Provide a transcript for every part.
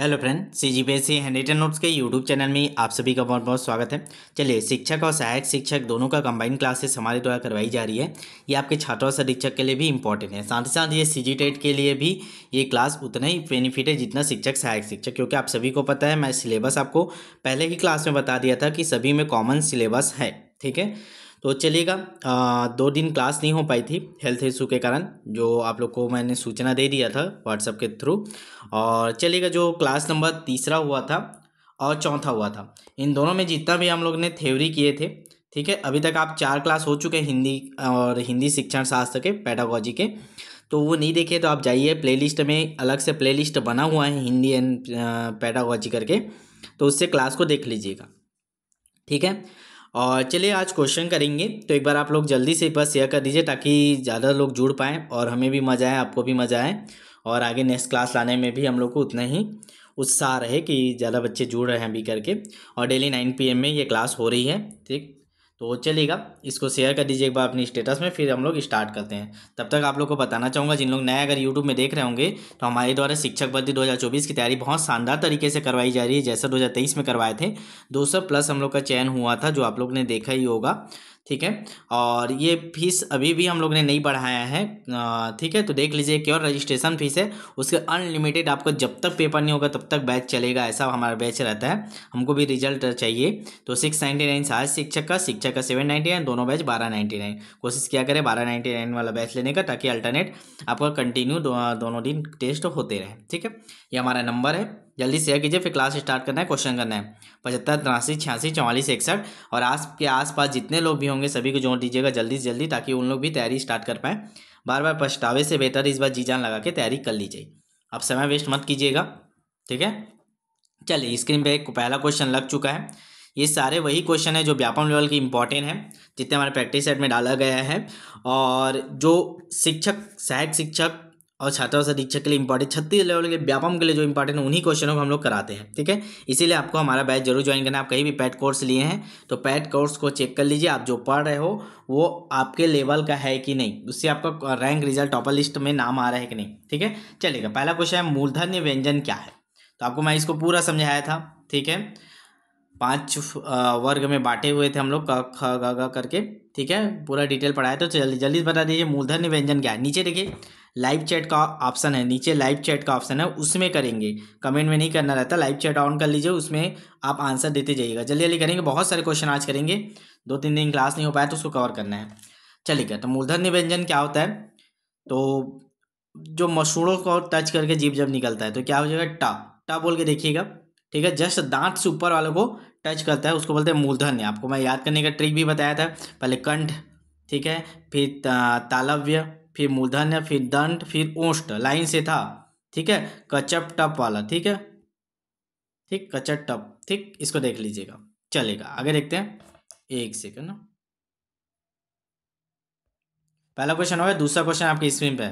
Hello friend C G P S C handwritten notes के YouTube channel में आप सभी का बहुत बहुत स्वागत है चलिए शिक्षक और सहायक शिक्षक दोनों का कंबाइन क्लासेस हमारे द्वारा करवाई जा रही है ये आपके छात्रों और शिक्षक के लिए भी इंपॉर्टेंट है साथ ही साथ ये सी जी टेट के लिए भी ये क्लास उतना ही बेनिफिट है जितना शिक्षक सहायक शिक्षक क्योंकि आप सभी को पता है मैं सिलेबस आपको पहले ही क्लास में बता दिया था कि सभी में कॉमन सिलेबस है ठीक है तो चलिएगा दो दिन क्लास नहीं हो पाई थी हेल्थ इशू के कारण जो आप लोग को मैंने सूचना दे दिया था व्हाट्सएप के थ्रू और चलिएगा जो क्लास नंबर तीसरा हुआ था और चौथा हुआ था इन दोनों में जितना भी हम लोग ने थ्योरी किए थे ठीक है अभी तक आप चार क्लास हो चुके हैं हिंदी और हिंदी शिक्षण शास्त्र के पैडागोजी के तो वो नहीं देखे तो आप जाइए प्लेलिस्ट में अलग से प्लेलिस्ट बना हुआ है हिंदी एंड पैडागोजी करके तो उससे क्लास को देख लीजिएगा ठीक है और चलिए आज क्वेश्चन करेंगे तो एक बार आप लोग जल्दी से एक बार शेयर कर दीजिए ताकि ज़्यादा लोग जुड़ पाएँ और हमें भी मज़ा आए आपको भी मज़ा आए और आगे नेक्स्ट क्लास लाने में भी हम लोग को उतना ही उत्साह रहे कि ज़्यादा बच्चे जुड़ रहे हैं अभी करके और डेली नाइन पी में ये क्लास हो रही है ठीक तो चलेगा इसको शेयर कर दीजिए एक बार अपने स्टेटस में फिर हम लोग स्टार्ट करते हैं तब तक आप लोग को बताना चाहूँगा जिन लोग नए अगर यूट्यूब में देख रहे होंगे तो हमारे द्वारा शिक्षक भर्ती 2024 की तैयारी बहुत शानदार तरीके से करवाई जा रही है जैसा 2023 में करवाए थे 200 प्लस हम लोग का चयन हुआ था जो आप लोग ने देखा ही होगा ठीक है और ये फीस अभी भी हम लोग ने नहीं बढ़ाया है ठीक है तो देख लीजिए केवल रजिस्ट्रेशन फीस है उसके अनलिमिटेड आपको जब तक पेपर नहीं होगा तब तक बैच चलेगा ऐसा हमारा बैच रहता है हमको भी रिजल्ट चाहिए तो सिक्स नाइन्टी नाइन सहाय शिक्षक का शिक्षक का सेवन नाइन्टी नाइन दोनों बैच बारह नाइन्टी नाइन कोशिश किया करें बारह नाइन्टी नाइन वाला बैच लेने का ताकि अल्टरनेट आपका कंटिन्यू दो, दोनों दिन टेस्ट होते रहे ठीक है ये हमारा नंबर है जल्दी शेयर कीजिए फिर क्लास स्टार्ट करना है क्वेश्चन करना है पचहत्तर तिरासी छियासी चौवालीस इकसठ और आस के आसपास जितने लोग भी होंगे सभी को जोड़ दीजिएगा जल्दी से जल्दी ताकि उन लोग भी तैयारी स्टार्ट कर पाएँ बार बार पछतावे से बेहतर इस बार जी जान लगा के तैयारी कर लीजिए आप समय वेस्ट मत कीजिएगा ठीक है चलिए स्क्रीन पर एक पहला क्वेश्चन लग चुका है ये सारे वही क्वेश्चन है जो व्यापम लेवल की इंपॉर्टेंट है जितने हमारे प्रैक्टिस सेट में डाला गया है और जो शिक्षक सहायक शिक्षक और छात्रा सदीक्षा के लिए इंपॉर्टेंट छत्तीस लेवल के व्यापम के लिए जो इंपॉर्टेंट है उन्हीं क्वेश्चनों को हम लोग कराते हैं ठीक है इसीलिए आपको हमारा बैच जरूर ज्वाइन करना आप कहीं भी पैट कोर्स लिए हैं तो पैट कोर्स को चेक कर लीजिए आप जो पढ़ रहे हो वो आपके लेवल का है कि नहीं उससे आपका रैंक रिजल्ट टॉपर लिस्ट में नाम आ रहा है कि नहीं ठीक है चलेगा पहला क्वेश्चन है मूलधन्य व्यंजन क्या है तो आपको मैं इसको पूरा समझाया था ठीक है पाँच वर्ग में बांटे हुए थे हम लोग क ख ग करके ठीक है पूरा डिटेल पढ़ाया तो जल्दी जल्दी बता दीजिए मूलधन्य व्यंजन क्या है नीचे देखिए लाइव चैट का ऑप्शन है नीचे लाइव चैट का ऑप्शन है उसमें करेंगे कमेंट में नहीं करना रहता लाइव चैट ऑन कर लीजिए उसमें आप आंसर देते जाइएगा जल्दी जल्दी करेंगे बहुत सारे क्वेश्चन आज करेंगे दो तीन दिन क्लास नहीं हो पाया तो उसको कवर करना है चलिएगा तो मूलधन निव्यंजन क्या होता है तो जो मसूड़ों को टच करके जीप जब निकलता है तो क्या हो जाएगा टा टा बोल के देखिएगा ठीक है जस्ट दांत से ऊपर वालों को टच करता है उसको बोलते हैं मूलधन आपको मैं याद करने का ट्रिक भी बताया था पहले कंठ ठीक है फिर तालव्य फिर मूलधन है फिर दंड फिर ओष्ट लाइन से था ठीक है कचप टप वाला ठीक है ठीक कचप टप ठीक इसको देख लीजिएगा चलेगा आगे देखते हैं एक सेकेंड ना हाँ। पहला क्वेश्चन हो गया दूसरा क्वेश्चन आपकी स्क्रीन पे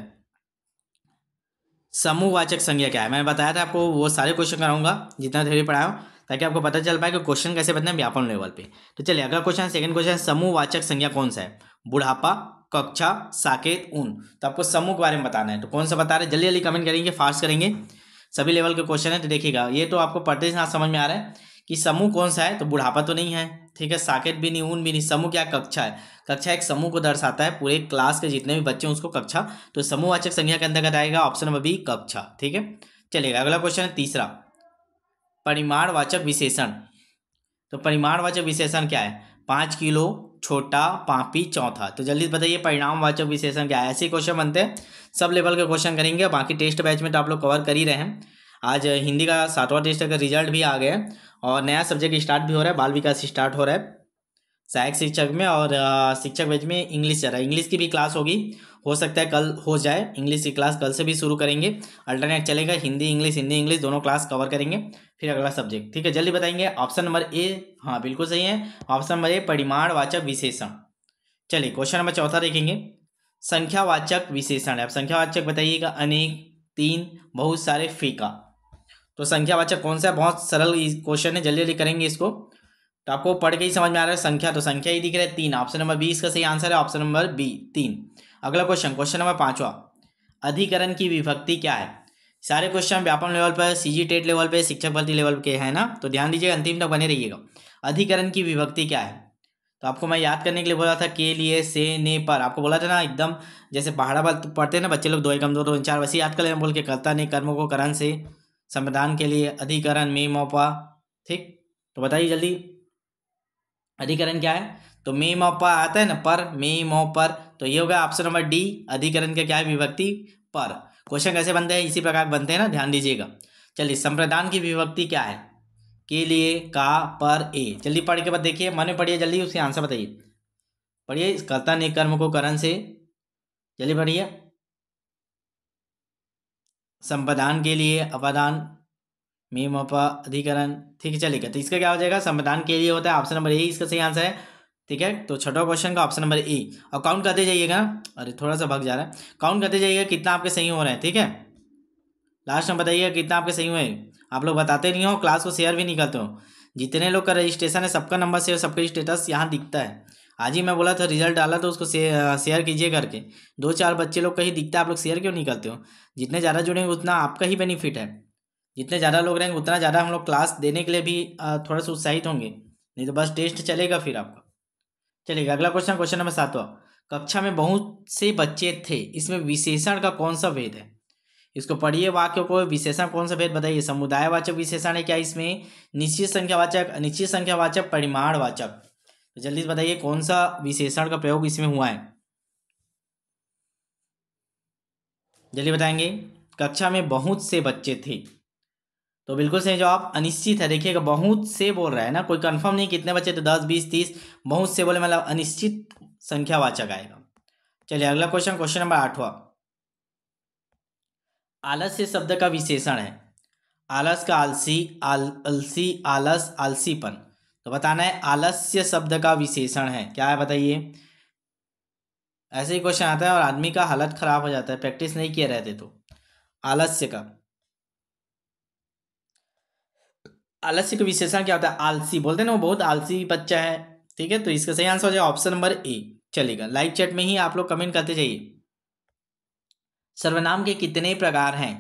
समूहवाचक संज्ञा क्या है मैंने बताया था आपको वो सारे क्वेश्चन कराऊंगा जितना थ्योरी पढ़ाया ताकि आपको पता चल पाए कि क्वेश्चन कैसे बनते हैं व्यापन लेवल पे तो चलिए अगला क्वेश्चन सेकंड क्वेश्चन समूहवाचक संज्ञा कौन सा है बुढ़ापा कक्षा साकेत ऊन तो आपको समूह के बारे में बताना है तो कौन सा बता रहे हैं जल्दी जल्दी कमेंट करेंगे फास्ट करेंगे सभी लेवल के क्वेश्चन है तो देखिएगा ये तो आपको पढ़ते ही समझ में आ रहा है कि समूह कौन सा है तो बुढ़ापा तो नहीं है ठीक है साकेत भी नहीं ऊन भी नहीं समूह क्या कक्षा है कक्षा एक समूह को दर्शाता है पूरे क्लास के जितने भी बच्चे हैं उसको कक्षा तो समूहवाचक संज्ञा के अंतर्गत आएगा ऑप्शन नंबर बी कक्षा ठीक है चलिएगा अगला क्वेश्चन है तीसरा परिमाणवाचक विशेषण तो परिमाणवाचक विशेषण क्या है पाँच किलो छोटा पापी चौथा तो जल्दी बताइए परिणामवाचक विशेषण क्या है ऐसे क्वेश्चन बनते हैं सब लेवल के क्वेश्चन करेंगे बाकी टेस्ट बैच में तो आप लोग कवर कर ही रहे हैं आज हिंदी का सातवां टेस्ट का रिजल्ट भी आ गया है और नया सब्जेक्ट स्टार्ट भी हो रहा है बाल विकास स्टार्ट हो रहा है सहायक शिक्षक में और शिक्षक वेज में इंग्लिश चल रहा है इंग्लिश की भी क्लास होगी हो सकता है कल हो जाए इंग्लिश की क्लास कल से भी शुरू करेंगे अल्टरनेट चलेगा हिंदी इंग्लिश हिंदी इंग्लिश दोनों क्लास कवर करेंगे फिर अगला सब्जेक्ट ठीक है जल्दी बताएंगे ऑप्शन नंबर ए हाँ बिल्कुल सही है ऑप्शन नंबर ए परिमाणवाचक विशेषण चलिए क्वेश्चन नंबर चौथा देखेंगे संख्यावाचक विशेषण है अब संख्यावाचक बताइएगा अनेक तीन बहुत सारे फीका तो संख्यावाचक कौन सा है बहुत सरल क्वेश्चन है जल्दी जल्दी करेंगे इसको तो आपको पढ़ के ही समझ में आ रहा है संख्या तो संख्या ही दिख रहा है तीन ऑप्शन नंबर बी इसका सही आंसर है ऑप्शन नंबर बी तीन अगला क्वेश्चन क्वेश्चन नंबर पाँचवा अधिकरण की विभक्ति क्या है सारे क्वेश्चन व्यापन लेवल पर सीजी टेट लेवल पर शिक्षक भर्ती लेवल के है ना तो ध्यान दीजिए अंतिम तक बने रहिएगा अधिकरण की विभक्ति क्या है तो आपको मैं याद करने के लिए बोला था के लिए से ने पर आपको बोला था ना एकदम जैसे पहाड़ा पर पढ़ते हैं ना बच्चे लोग दो एकम दो दो चार वैसे याद कर लेना बोल के कर्ता ने कर्म को करण से संविधान के लिए अधिकरण में मौपा ठीक तो बताइए जल्दी अधिकरण क्या है तो मे मो पर आता है ना पर मे मो पर तो ये होगा ऑप्शन नंबर डी अधिकरण का क्या है विभक्ति पर क्वेश्चन कैसे बनते हैं इसी प्रकार बनते हैं ना ध्यान दीजिएगा चलिए संप्रदान की विभक्ति क्या है के लिए का पर ए जल्दी पढ़ के बाद देखिए मन में पढ़िए जल्दी उसके आंसर बताइए पढ़िए कर्ता ने कर्म को करण से जल्दी पढ़िए संपदान के लिए अपदान मे मपा अधिकरण ठीक है चलेगा तो इसका क्या हो जाएगा संविधान के लिए होता है ऑप्शन नंबर ए इसका सही आंसर है ठीक है तो छठा क्वेश्चन का ऑप्शन नंबर ए और काउंट करते जाइएगा अरे थोड़ा सा भाग जा रहा है काउंट करते जाइएगा कितना आपके सही हो रहे हैं ठीक है लास्ट में बताइएगा कितना आपके सही हुए आप लोग बताते नहीं हो क्लास को शेयर भी नहीं करते हो जितने लोग का रजिस्ट्रेशन है सबका नंबर से सबका स्टेटस यहाँ दिखता है आज ही मैं बोला था रिजल्ट डाला तो उसको शेयर कीजिए करके दो चार बच्चे लोग कहीं दिखता है आप लोग शेयर क्यों नहीं करते हो जितने ज़्यादा जुड़ेंगे उतना आपका ही बेनिफिट है जितने ज़्यादा लोग रहेंगे उतना ज़्यादा हम लोग क्लास देने के लिए भी थोड़ा सा उत्साहित होंगे नहीं तो बस टेस्ट चलेगा फिर आपका चलेगा अगला क्वेश्चन क्वेश्चन नंबर सातवा कक्षा में बहुत से बच्चे थे इसमें विशेषण का कौन सा भेद है इसको पढ़िए वाक्य को विशेषण कौन सा भेद बताइए समुदायवाचक विशेषण है क्या इसमें निश्चित संख्यावाचक अनिश्चित संख्यावाचक परिमाणवाचक तो जल्दी से बताइए कौन सा विशेषण का प्रयोग इसमें हुआ है जल्दी बताएंगे कक्षा में बहुत से बच्चे थे तो बिल्कुल सही जवाब अनिश्चित है देखिएगा बहुत से बोल रहा है ना कोई कंफर्म नहीं कितने बचे थे दस बीस तीस बहुत से बोले मतलब अनिश्चित संख्या वाचक आएगा चलिए अगला क्वेश्चन क्वेश्चन नंबर आठवां आलस्य शब्द का विशेषण है आलस का आलसी आल अलसी आलस आलसीपन तो बताना है आलस्य शब्द का विशेषण है क्या है बताइए ऐसे ही क्वेश्चन आता है और आदमी का हालत खराब हो जाता है प्रैक्टिस नहीं किए रहते तो आलस्य का आलस्य का विशेषण क्या होता है आलसी बोलते हैं ना वो बहुत आलसी बच्चा है ठीक है तो इसका सही आंसर हो जाएगा ऑप्शन नंबर ए चलेगा लाइव चैट में ही आप लोग कमेंट करते जाइए सर्वनाम के कितने प्रकार हैं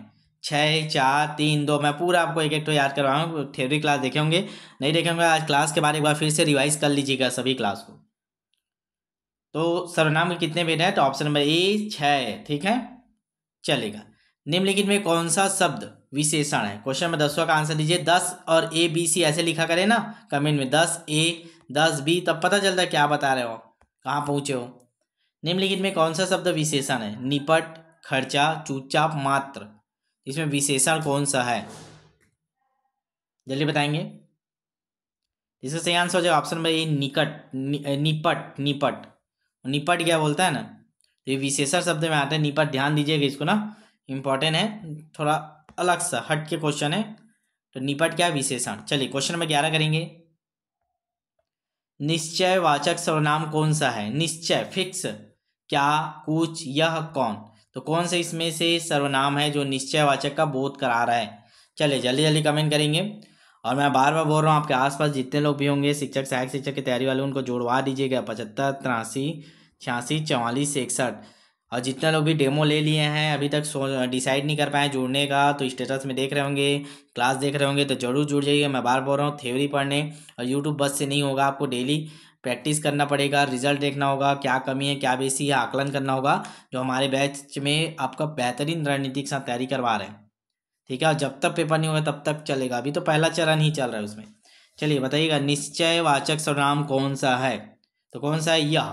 छः चार तीन दो मैं पूरा आपको एक एक तो याद करवा हूँ थ्योरी क्लास देखे होंगे नहीं देखे होंगे आज क्लास के बारे एक बार फिर से रिवाइज कर लीजिएगा सभी क्लास को तो सर्वनाम के कितने भेद हैं तो ऑप्शन नंबर ए छः ठीक है चलेगा निम्नलिखित में कौन सा शब्द विशेषण है क्वेश्चन में दसवा का आंसर दीजिए दस और ए बी सी ऐसे लिखा करें ना कमेंट में दस ए दस बी तब पता चलता है क्या बता रहे हो कहाँ पहुँचे हो निम्नलिखित में कौन सा शब्द विशेषण है निपट खर्चा चुपचाप मात्र इसमें विशेषण कौन सा है जल्दी बताएंगे इसका सही आंसर हो जाएगा ऑप्शन नंबर ए निकट नि, निपट निपट निपट क्या बोलता है ना तो ये विशेषण शब्द में आता है निपट ध्यान दीजिएगा इसको ना इम्पॉर्टेंट है थोड़ा अलग सा हट के क्वेश्चन है तो निपट क्या विशेषण चलिए क्वेश्चन नंबर ग्यारह करेंगे निश्चय वाचक सर्वनाम कौन सा है निश्चय फिक्स क्या कुछ यह कौन तो कौन से इसमें से सर्वनाम है जो निश्चय वाचक का बोध करा रहा है चलिए जल्दी जल्दी कमेंट करेंगे और मैं बार बार बोल रहा हूँ आपके आसपास जितने लोग भी होंगे शिक्षक सहायक शिक्षक की तैयारी वाले उनको जोड़वा दीजिएगा पचहत्तर तिरासी छियासी चवालीस इकसठ और जितने लोग भी डेमो ले लिए हैं अभी तक सो डिसाइड नहीं कर पाए जुड़ने का तो स्टेटस में देख रहे होंगे क्लास देख रहे होंगे तो ज़रूर जुड़ जाइए मैं बार बोल रहा हूँ थ्योरी पढ़ने और यूट्यूब बस से नहीं होगा आपको डेली प्रैक्टिस करना पड़ेगा रिजल्ट देखना होगा क्या कमी है क्या बेसी है आकलन करना होगा जो हमारे बैच में आपका बेहतरीन रणनीति के साथ तैयारी करवा रहे हैं ठीक है और जब तक पेपर नहीं होगा तब तक चलेगा अभी तो पहला चरण ही चल रहा है उसमें चलिए बताइएगा निश्चय वाचक सर्वनाम कौन सा है तो कौन सा है यह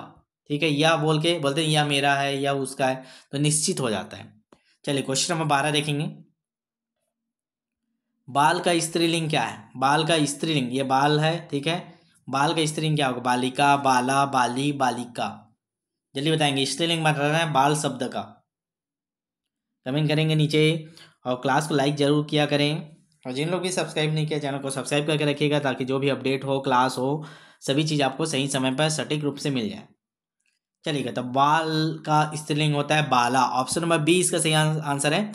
ठीक है या बोल के बोलते हैं या मेरा है या उसका है तो निश्चित हो जाता है चलिए क्वेश्चन नंबर बारह देखेंगे बाल का स्त्रीलिंग क्या है बाल का स्त्रीलिंग ये बाल है ठीक है बाल का स्त्रीलिंग क्या होगा बालिका बाला बाली बालिका जल्दी बताएंगे स्त्रीलिंग रहे हैं बाल शब्द का कमेंट करेंगे नीचे और क्लास को लाइक ज़रूर किया करें और जिन लोग भी सब्सक्राइब नहीं किया चैनल को सब्सक्राइब करके रखिएगा ताकि जो भी अपडेट हो क्लास हो सभी चीज़ आपको सही समय पर सटीक रूप से मिल जाए चलिएगा तो बाल का स्त्रीलिंग होता है बाला ऑप्शन नंबर बी इसका सही आंसर है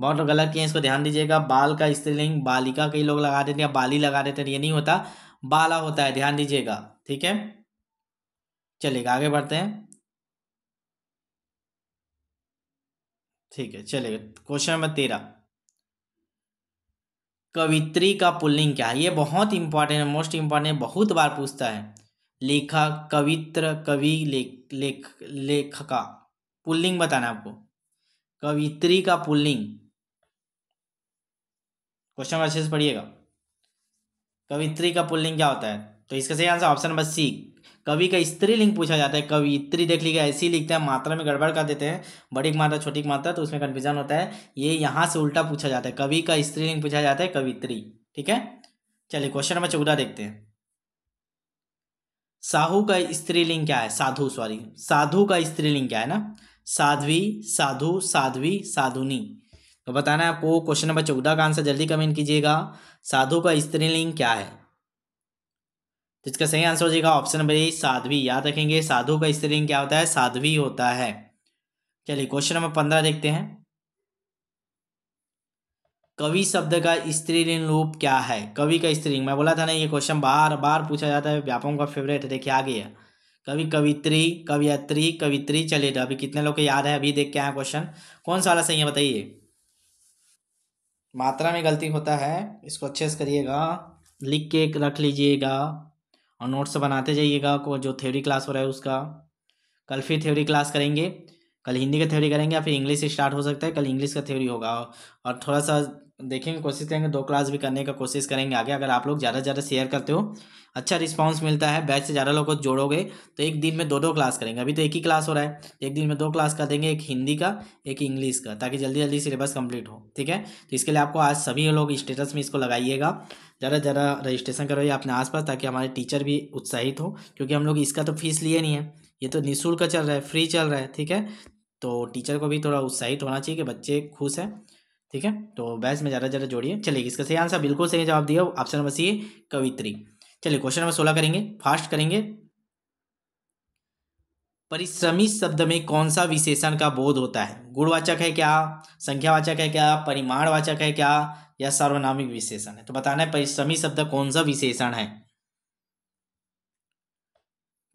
बहुत लोग गलत किए इसको ध्यान दीजिएगा बाल का स्त्रीलिंग बालिका कई लोग लगा देते हैं बाली लगा देते हैं ये नहीं होता बाला होता है ध्यान दीजिएगा ठीक है चलिएगा आगे बढ़ते हैं ठीक है चलिएगा क्वेश्चन नंबर तेरह कवित्री का पुल्लिंग क्या है ये बहुत इंपॉर्टेंट है मोस्ट इंपॉर्टेंट बहुत बार पूछता है लेखा कवित्र कवि लेख लेख लेखका पुल्लिंग बताना आपको कवित्री का पुल्लिंग क्वेश्चन अच्छे से पढ़िएगा कवित्री का पुल्लिंग क्या होता है तो इसका सही आंसर ऑप्शन नंबर सी कवि का स्त्रीलिंग पूछा जाता है कवित्री देख लीजिए ऐसी लिखते हैं मात्रा में गड़बड़ कर देते हैं बड़ी मात्रा छोटी मात्रा तो उसमें कन्फ्यूजन होता है ये यहाँ से उल्टा पूछा जाता है कवि का स्त्रीलिंग पूछा जाता है कवित्री ठीक है चलिए क्वेश्चन नंबर चौदह देखते हैं साहू का स्त्रीलिंग क्या है साधु सॉरी साधु का स्त्रीलिंग क्या है ना साध्वी साधु साध्वी साधुनी तो बताना है आपको क्वेश्चन नंबर चौदह का आंसर जल्दी कमेंट कीजिएगा साधु का स्त्रीलिंग क्या है तो इसका सही आंसर हो जाएगा ऑप्शन नंबर ए साध्वी याद रखेंगे साधु का स्त्रीलिंग क्या होता है साध्वी होता है चलिए क्वेश्चन नंबर पंद्रह देखते हैं कवि शब्द का स्त्रीलिंग रूप क्या है कवि का स्त्रीलिंग मैं बोला था ना ये क्वेश्चन बार बार पूछा जाता है व्यापकों का फेवरेट है देखिए आ गया कवि कवित्री कवियत्री कवित्री चलिए तो, अभी कितने लोग को याद है अभी देख के आए क्वेश्चन कौन सा वाला सही है बताइए मात्रा में गलती होता है इसको अच्छे से करिएगा लिख के रख लीजिएगा और नोट्स बनाते जाइएगा को जो थ्योरी क्लास हो रहा है उसका कल फिर थ्योरी क्लास करेंगे कल हिंदी का थ्योरी करेंगे या फिर इंग्लिश स्टार्ट हो सकता है कल इंग्लिश का थ्योरी होगा और थोड़ा सा देखेंगे कोशिश करेंगे दो क्लास भी करने का कोशिश करेंगे आगे अगर आप लोग ज़्यादा से ज़्यादा शेयर करते हो अच्छा रिस्पांस मिलता है बैच से ज़्यादा लोग को जोड़ोगे तो एक दिन में दो दो क्लास करेंगे अभी तो एक ही क्लास हो रहा है एक दिन में दो क्लास कर देंगे एक हिंदी का एक इंग्लिश का ताकि जल्दी जल्दी सिलेबस कंप्लीट हो ठीक है तो इसके लिए आपको आज सभी लोग स्टेटस में इसको लगाइएगा ज़्यादा ज़्यादा रजिस्ट्रेशन करवाइए अपने आसपास ताकि हमारे टीचर भी उत्साहित हो क्योंकि हम लोग इसका तो फीस लिए नहीं है ये तो निःशुल्क चल रहा है फ्री चल रहा है ठीक है तो टीचर को भी थोड़ा उत्साहित होना चाहिए कि बच्चे खुश हैं ठीक है तो बहस में ज़्यादा ज़्यादा जोड़िए चलिए इसका सही आंसर बिल्कुल सही जवाब दिया ऑप्शन नंबर सी कवित्री चलिए क्वेश्चन नंबर सोलह करेंगे फास्ट करेंगे परिश्रमी शब्द में कौन सा विशेषण का बोध होता है गुणवाचक है क्या संख्यावाचक है क्या परिमाणवाचक है क्या या सार्वनामिक विशेषण है तो बताना है परिश्रमी शब्द कौन सा विशेषण है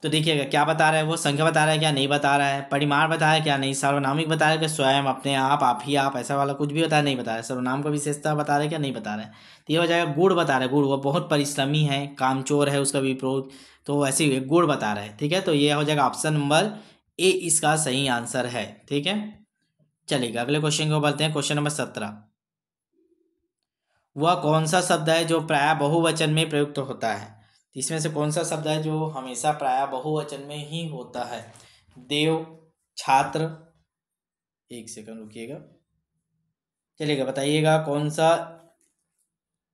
तो देखिएगा क्या बता रहा है वो संख्या बता रहा है क्या नहीं बता रहा है परिमाण बता रहा है क्या नहीं सर्वनामिक बता रहा है क्या स्वयं अपने आप आप ही आप ऐसा वाला कुछ भी बता रहा नहीं बता रहा है सर्वनाम का विशेषता बता रहा है क्या नहीं बता रहा है तो ये हो जाएगा गुड़ बता रहा है गुड़ वो बहुत परिश्रमी है कामचोर है उसका विप्रोध तो ऐसे ही गुड़ बता रहा है ठीक है तो ये हो जाएगा ऑप्शन नंबर ए इसका सही आंसर है ठीक है चलिएगा अगले क्वेश्चन को बोलते हैं क्वेश्चन नंबर सत्रह वह कौन सा शब्द है जो प्राय बहुवचन में प्रयुक्त होता है तो इसमें से कौन सा शब्द है जो हमेशा प्राय बहुवचन में ही होता है देव छात्र एक सेकंड रुकिएगा चलिएगा बताइएगा कौन सा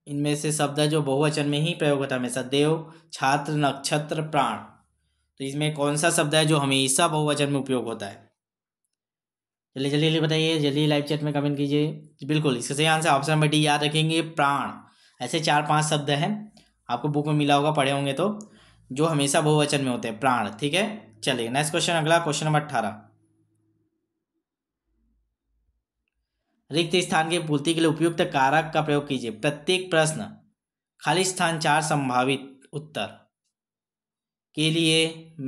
इनमें से शब्द है जो बहुवचन में ही प्रयोग होता है हमेशा देव छात्र नक्षत्र प्राण तो इसमें कौन सा शब्द है जो हमेशा बहुवचन में उपयोग होता है चलिए जल्दी जल्दी बताइए जल्दी लाइव चैट में कमेंट कीजिए बिल्कुल इसका सही आंसर ऑप्शन नंबर डी याद रखेंगे प्राण ऐसे चार पांच शब्द हैं आपको बुक में मिला होगा पढ़े होंगे तो जो हमेशा बहुवचन में होते हैं प्राण ठीक है चलिए नेक्स्ट क्वेश्चन अगला क्वेश्चन नंबर अट्ठारह रिक्त स्थान की पूर्ति के लिए उपयुक्त कारक का प्रयोग कीजिए प्रत्येक प्रश्न खाली स्थान चार संभावित उत्तर के लिए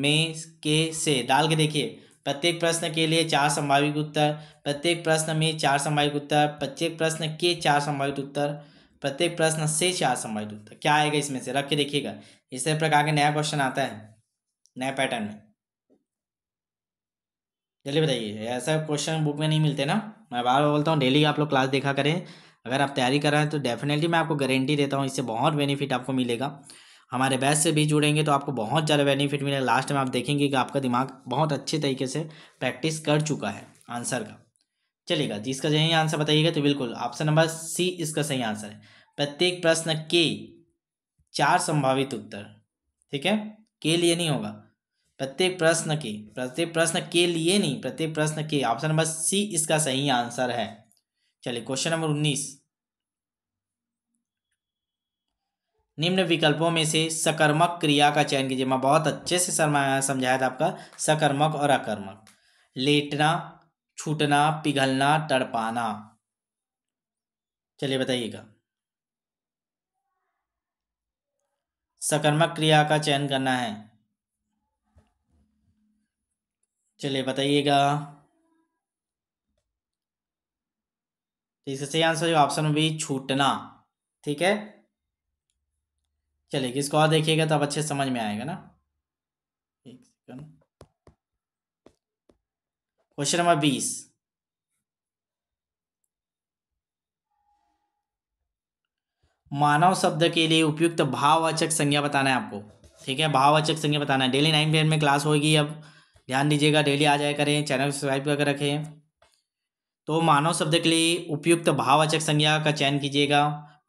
में के से डाल के देखिए प्रत्येक प्रश्न के लिए चार संभावित उत्तर प्रत्येक प्रश्न में चार संभावित उत्तर प्रत्येक प्रश्न के चार संभावित उत्तर प्रत्येक प्रश्न से चार संभावित तो उत्तर क्या आएगा इसमें से रख के देखिएगा इस प्रकार के नया क्वेश्चन आता है नया पैटर्न में चलिए बताइए ऐसा क्वेश्चन बुक में नहीं मिलते ना मैं बार बोलता हूँ डेली आप लोग क्लास देखा करें अगर आप तैयारी कर रहे हैं तो डेफिनेटली मैं आपको गारंटी देता हूँ इससे बहुत बेनिफिट आपको मिलेगा हमारे बैच से भी जुड़ेंगे तो आपको बहुत ज़्यादा बेनिफिट मिलेगा लास्ट में आप देखेंगे कि आपका दिमाग बहुत अच्छे तरीके से प्रैक्टिस कर चुका है आंसर का चलेगा जी इसका सही आंसर बताइएगा तो बिल्कुल ऑप्शन नंबर सी इसका सही आंसर है प्रत्येक प्रश्न के चार संभावित उत्तर ठीक है के लिए नहीं होगा प्रत्येक प्रश्न के प्रत्येक प्रश्न के लिए नहीं प्रत्येक प्रश्न के ऑप्शन नंबर सी इसका सही आंसर है चलिए क्वेश्चन नंबर उन्नीस निम्न विकल्पों में से सकर्मक क्रिया का चयन कीजिए मैं बहुत अच्छे से समझाया था आपका सकर्मक और अकर्मक लेटना छूटना पिघलना तड़पाना चलिए बताइएगा सकर्मक क्रिया का चयन करना है चलिए बताइएगा इसका सही आंसर ऑप्शन बी छूटना ठीक है चलिए किसको और देखिएगा तब तो अच्छे समझ में आएगा ना एक सेकंड क्वेश्चन नंबर बीस मानव शब्द के लिए उपयुक्त भाववाचक संज्ञा बताना है आपको ठीक है भाववाचक संज्ञा बताना है डेली नाइन पी में क्लास होगी अब ध्यान दीजिएगा डेली आ जाए करें चैनल को सब्सक्राइब करके रखें तो मानव शब्द के लिए उपयुक्त भाववाचक संज्ञा का चयन कीजिएगा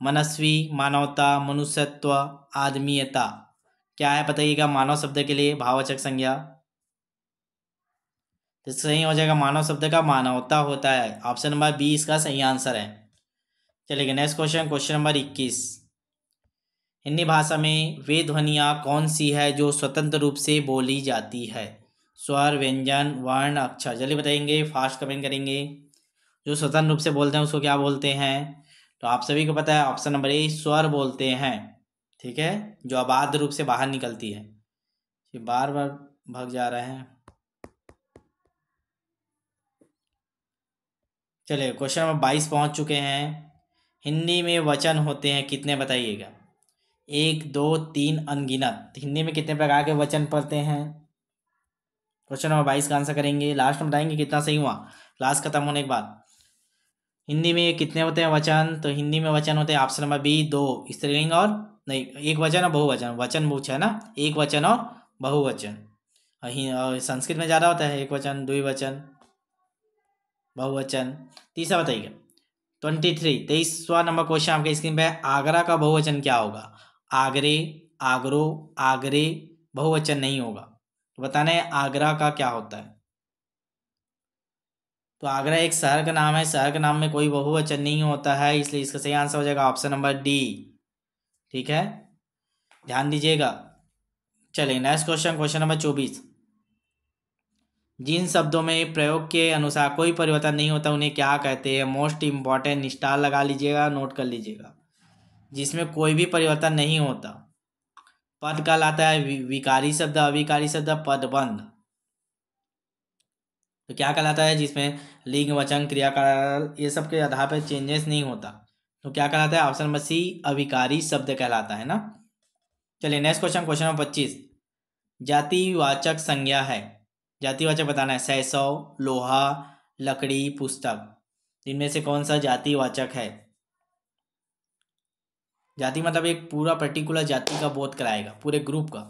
मनस्वी मानवता मनुष्यत्व आदमीयता क्या है बताइएगा मानव शब्द के लिए भाववाचक संज्ञा तो सही हो जाएगा मानव शब्द का मानवता होता है ऑप्शन नंबर बी इसका सही आंसर है चलिए नेक्स्ट क्वेश्चन क्वेश्चन नंबर इक्कीस हिंदी भाषा में वे ध्वनियाँ कौन सी है जो स्वतंत्र रूप से बोली जाती है स्वर व्यंजन वर्ण अक्षर जल्दी बताएंगे फास्ट कमेंट करेंगे जो स्वतंत्र रूप से बोलते हैं उसको क्या बोलते हैं तो आप सभी को पता है ऑप्शन नंबर ए स्वर बोलते हैं ठीक है जो अबाध रूप से बाहर निकलती है बार बार भग जा रहे हैं चलिए क्वेश्चन नंबर बाईस पहुंच चुके हैं हिंदी में वचन होते हैं कितने बताइएगा एक दो तीन अनगिनत हिंदी में कितने प्रकार के वचन पढ़ते हैं क्वेश्चन नंबर बाईस का आंसर करेंगे लास्ट में बताएंगे कितना सही हुआ लास्ट खत्म होने के बाद हिंदी में कितने होते हैं वचन तो हिंदी में वचन होते हैं ऑप्शन नंबर बी दो स्त्रीलिंग और नहीं एक वचन और बहुवचन वचन पूछा है ना एक वचन और बहुवचन और संस्कृत में ज़्यादा होता है एक वचन द्विवचन बहुवचन तीसरा बताइएगा ट्वेंटी थ्री तेईसवा नंबर क्वेश्चन आपके स्क्रीन पे आगरा का बहुवचन क्या होगा आगरे आगरो आगरे बहुवचन नहीं होगा तो बताना है आगरा का क्या होता है तो आगरा एक शहर का नाम है शहर के नाम में कोई बहुवचन नहीं होता है इसलिए इसका सही आंसर हो जाएगा ऑप्शन नंबर डी ठीक है ध्यान दीजिएगा चलिए नेक्स्ट क्वेश्चन क्वेश्चन नंबर चौबीस जिन शब्दों में प्रयोग के अनुसार कोई परिवर्तन नहीं होता उन्हें क्या कहते हैं मोस्ट इम्पॉर्टेंट स्टार लगा लीजिएगा नोट कर लीजिएगा जिसमें कोई भी परिवर्तन नहीं होता पद का लाता है विकारी शब्द अविकारी शब्द पदबंध तो क्या कहलाता है जिसमें लिंग वचन क्रियाकाल ये सब के आधार पर चेंजेस नहीं होता तो क्या कहलाता है ऑप्शन नंबर सी अविकारी शब्द कहलाता है ना चलिए नेक्स्ट क्वेश्चन क्वेश्चन नंबर पच्चीस जातिवाचक संज्ञा है जातिवाचक बताना है सैसव लोहा लकड़ी पुस्तक इनमें से कौन सा जातिवाचक है जाति मतलब एक पूरा पर्टिकुलर जाति का बोध कराएगा पूरे ग्रुप का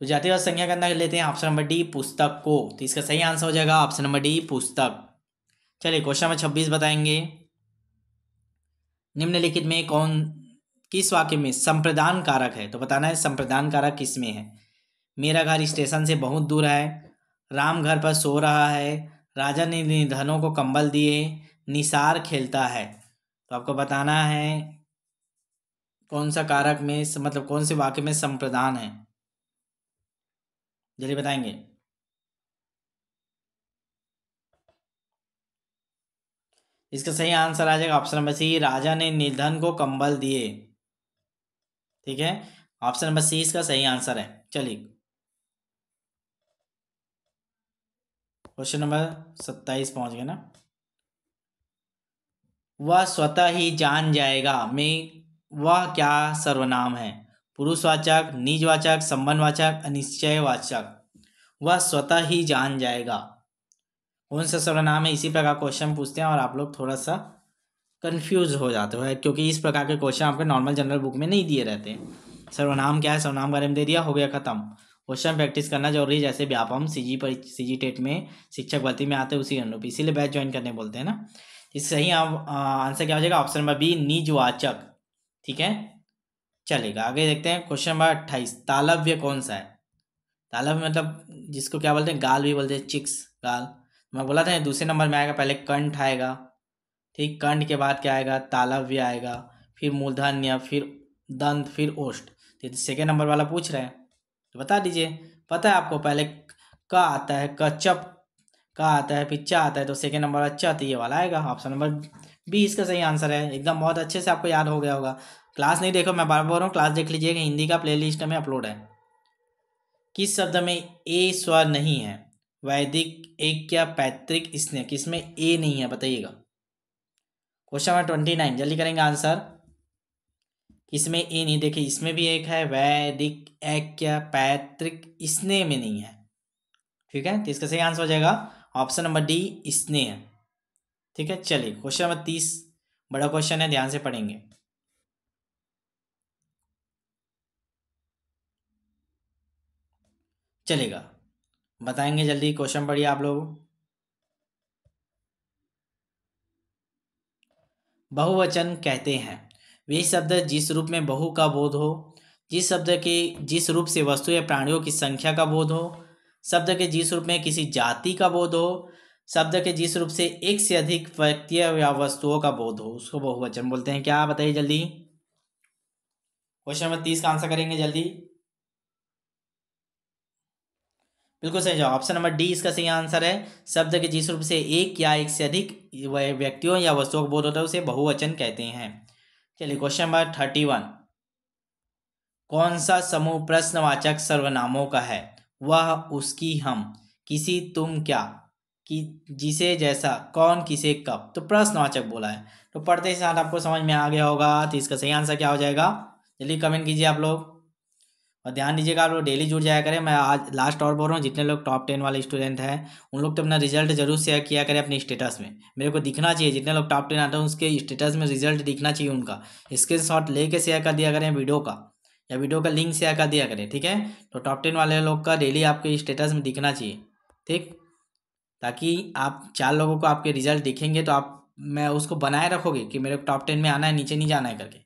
तो जातिवाद संज्ञा का लेते हैं ऑप्शन नंबर डी पुस्तक को तो इसका सही आंसर हो जाएगा ऑप्शन नंबर डी पुस्तक चलिए क्वेश्चन नंबर छब्बीस बताएंगे निम्नलिखित में कौन किस वाक्य में संप्रदान कारक है तो बताना है संप्रदान कारक किस में है मेरा घर स्टेशन से बहुत दूर है राम घर पर सो रहा है राजा ने निधनों को कंबल दिए निसार खेलता है तो आपको बताना है कौन सा कारक में मतलब कौन से वाक्य में संप्रदान है जल्दी बताएंगे इसका सही आंसर आ जाएगा ऑप्शन नंबर सी राजा ने निधन को कंबल दिए ठीक है ऑप्शन नंबर सी इसका सही आंसर है चलिए क्वेश्चन नंबर सत्ताईस पहुंच गए ना वह स्वतः ही जान जाएगा में वह क्या सर्वनाम है पुरुषवाचक निजवाचक संबंधवाचक अनिश्चयवाचक वह स्वतः ही जान जाएगा कौन सा सर्वनाम है इसी प्रकार क्वेश्चन पूछते हैं और आप लोग थोड़ा सा कंफ्यूज हो जाते हो क्योंकि इस प्रकार के क्वेश्चन आपके नॉर्मल जनरल बुक में नहीं दिए रहते सर्वनाम क्या है सर्वनाम बारे में दे दिया हो गया खत्म क्वेश्चन प्रैक्टिस करना जरूरी है जैसे व्यापम सी जी सी जी टेट में शिक्षक भर्ती में आते हैं उसी अनुरूप इसीलिए बैच ज्वाइन करने बोलते हैं ना इस सही आंसर क्या हो जाएगा ऑप्शन नंबर बी निजवाचक ठीक है चलेगा आगे देखते हैं क्वेश्चन नंबर अट्ठाईस तालव्य कौन सा है तालव्य मतलब जिसको क्या बोलते हैं गाल भी बोलते हैं चिक्स गाल मैं बोला था दूसरे नंबर में आएगा पहले कंठ आएगा ठीक कंठ के बाद क्या आएगा तालव्य आएगा फिर मूलधन्य फिर दंत फिर ओष्ठ तो सेकेंड नंबर तो वाला पूछ रहे हैं बता दीजिए पता है आपको पहले क आता है कचप का आता है पिच्चा आता है तो सेकेंड नंबर अच्छा तो ये वाला आएगा ऑप्शन नंबर बी इसका सही आंसर है एकदम बहुत अच्छे से आपको याद हो गया होगा क्लास नहीं देखो मैं बार बार हूँ क्लास देख लीजिएगा हिंदी का प्लेलिस्ट में अपलोड है किस शब्द में ए स्वर नहीं है वैदिक एक क्या पैतृक स्नेह किसमें ए नहीं है बताइएगा क्वेश्चन नंबर ट्वेंटी नाइन जल्दी करेंगे आंसर इसमें ए नहीं देखिए इसमें भी एक है वैदिक ऐक्य पैतृक स्नेह में नहीं है ठीक है तो इसका सही आंसर हो जाएगा ऑप्शन नंबर डी स्नेह ठीक है चलिए क्वेश्चन नंबर तीस बड़ा क्वेश्चन है ध्यान से पढ़ेंगे चलेगा बताएंगे जल्दी क्वेश्चन पढ़िए आप लोग बहुवचन कहते हैं वे शब्द जिस रूप में बहु का बोध हो जिस शब्द के जिस रूप से वस्तु या प्राणियों की संख्या का बोध हो शब्द के जिस रूप में किसी जाति का बोध हो शब्द के जिस रूप से एक से अधिक व्यक्ति या वस्तुओं का बोध हो उसको बहुवचन बोलते हैं क्या बताइए जल्दी क्वेश्चन नंबर तीस का आंसर करेंगे जल्दी बिल्कुल सही जवाब ऑप्शन नंबर डी इसका सही आंसर है शब्द के जिस रूप से एक या एक से अधिक व्यक्तियों या वस्तुओं का बोध होता है उसे बहुवचन कहते हैं चलिए क्वेश्चन नंबर थर्टी वन कौन सा समूह प्रश्नवाचक सर्वनामों का है वह उसकी हम किसी तुम क्या कि जिसे जैसा कौन किसे कब तो प्रश्नवाचक बोला है तो पढ़ते ही साथ आपको समझ में आ गया होगा तो इसका सही आंसर क्या हो जाएगा जल्दी कमेंट कीजिए आप लोग और ध्यान दीजिएगा आप लोग डेली जुड़ जाया करें मैं आज लास्ट और बोल रहा हूँ जितने लोग टॉप टेन वाले स्टूडेंट हैं उन लोग तो अपना रिजल्ट जरूर शेयर किया करें अपने स्टेटस में मेरे को दिखना चाहिए जितने लोग टॉप टेन आते हैं उसके स्टेटस में रिजल्ट दिखना चाहिए उनका स्क्रीन शॉट लेकर शेयर कर दिया करें वीडियो का या वीडियो का लिंक शेयर कर दिया करें ठीक है तो टॉप टेन वाले लोग का डेली आपके स्टेटस में दिखना चाहिए ठीक ताकि आप चार लोगों को आपके रिजल्ट दिखेंगे तो आप मैं उसको बनाए रखोगे कि मेरे को टॉप टेन में आना है नीचे नहीं जाना है करके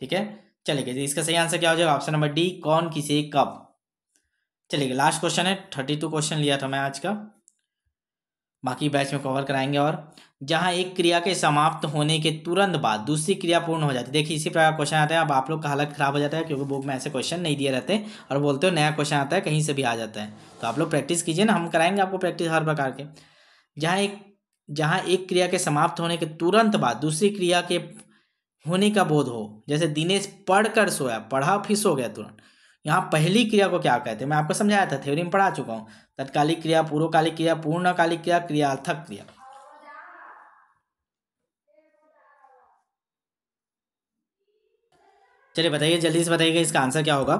ठीक है चलेगा इसका सही आंसर क्या हो जाएगा ऑप्शन नंबर डी कौन किसे कब चलेगा लास्ट क्वेश्चन है थर्टी टू क्वेश्चन लिया था मैं आज का बाकी बैच में कवर कराएंगे और जहां एक क्रिया के समाप्त होने के तुरंत बाद दूसरी क्रिया पूर्ण हो जाती है देखिए इसी प्रकार क्वेश्चन आता है अब आप लोग का हालत खराब हो जाता है क्योंकि बुक में ऐसे क्वेश्चन नहीं दिए रहते और बोलते हो नया क्वेश्चन आता है कहीं से भी आ जाता है तो आप लोग प्रैक्टिस कीजिए ना हम कराएंगे आपको प्रैक्टिस हर प्रकार के जहाँ एक जहाँ एक क्रिया के समाप्त होने के तुरंत बाद दूसरी क्रिया के होने का बोध हो जैसे दिनेश पढ़कर सोया पढ़ा फिर सो गया तुरंत यहाँ पहली क्रिया को क्या कहते हैं मैं आपको समझाया था थ्योरी में पढ़ा चुका हूँ तत्कालिक क्रिया पूर्वकालिक क्रिया पूर्णकालिक क्रिया क्रियार्थक क्रिया चलिए बताइए जल्दी से बताइएगा इसका आंसर क्या होगा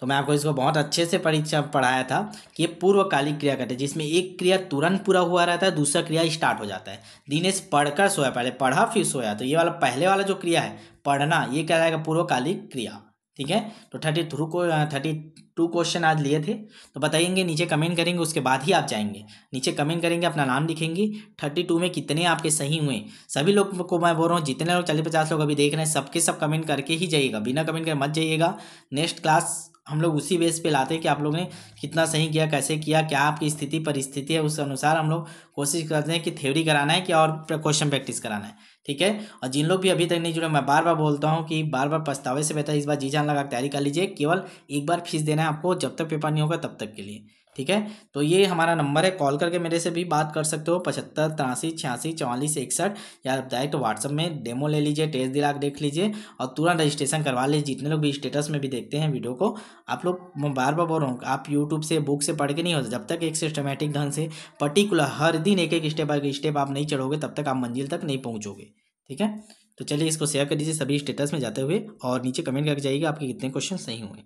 तो मैं आपको इसको बहुत अच्छे से परीक्षा पढ़ाया था कि ये पूर्वकालिक क्रिया करते हैं जिसमें एक क्रिया तुरंत पूरा हुआ रहता है दूसरा क्रिया स्टार्ट हो जाता है दिनेश पढ़कर सोया पहले पढ़ा फिर सोया तो ये वाला पहले वाला जो क्रिया है पढ़ना ये क्या जाएगा पूर्वकालिक क्रिया ठीक है तो थर्टी थ्रू को थर्टी टू क्वेश्चन आज लिए थे तो बताइएंगे नीचे कमेंट करेंगे उसके बाद ही आप जाएंगे नीचे कमेंट करेंगे अपना नाम लिखेंगे थर्टी टू में कितने आपके सही हुए सभी लोग को मैं बोल रहा हूँ जितने लोग चालीस पचास लोग अभी देख रहे हैं सबके सब कमेंट करके ही जाइएगा बिना कमेंट कर मत जाइएगा नेक्स्ट क्लास हम लोग उसी बेस पे लाते हैं कि आप लोगों ने कितना सही किया कैसे किया क्या आपकी स्थिति परिस्थिति है उस अनुसार हम लोग कोशिश करते हैं कि थ्योरी कराना है कि और क्वेश्चन प्रैक्टिस कराना है ठीक है और जिन लोग भी अभी तक नहीं जुड़े मैं बार बार बोलता हूँ कि बार बार पछतावे से बेहतर इस बार जी जान लगा तैयारी कर लीजिए केवल एक बार फीस देना है आपको जब तक पेपर नहीं होगा तब तक के लिए ठीक है तो ये हमारा नंबर है कॉल करके मेरे से भी बात कर सकते हो पचहत्तर तिरासी छियासी चौवालीस इकसठ या डायरेक्ट व्हाट्सअप में डेमो ले लीजिए टेस्ट दिला देख लीजिए और तुरंत रजिस्ट्रेशन करवा लीजिए जितने लोग भी स्टेटस में भी देखते हैं वीडियो को आप लोग बार बार बोल रहा हूँ आप यूट्यूब से बुक से पढ़ के नहीं होते जब तक एक सिस्टमेटिक ढंग से पर्टिकुलर हर दिन एक एक स्टेप एक स्टेप आप नहीं चढ़ोगे तब तक आप मंजिल तक नहीं पहुँचोगे ठीक है तो चलिए इसको शेयर कर दीजिए सभी स्टेटस में जाते हुए और नीचे कमेंट करके जाइएगा आपके कितने क्वेश्चन सही हुए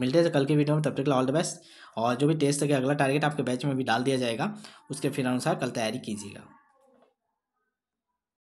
मिलते हैं तो कल के वीडियो में तब तक ऑल द बेस्ट और जो भी टेस्ट है अगला टारगेट आपके बैच में भी डाल दिया जाएगा उसके फिर अनुसार कल तैयारी कीजिएगा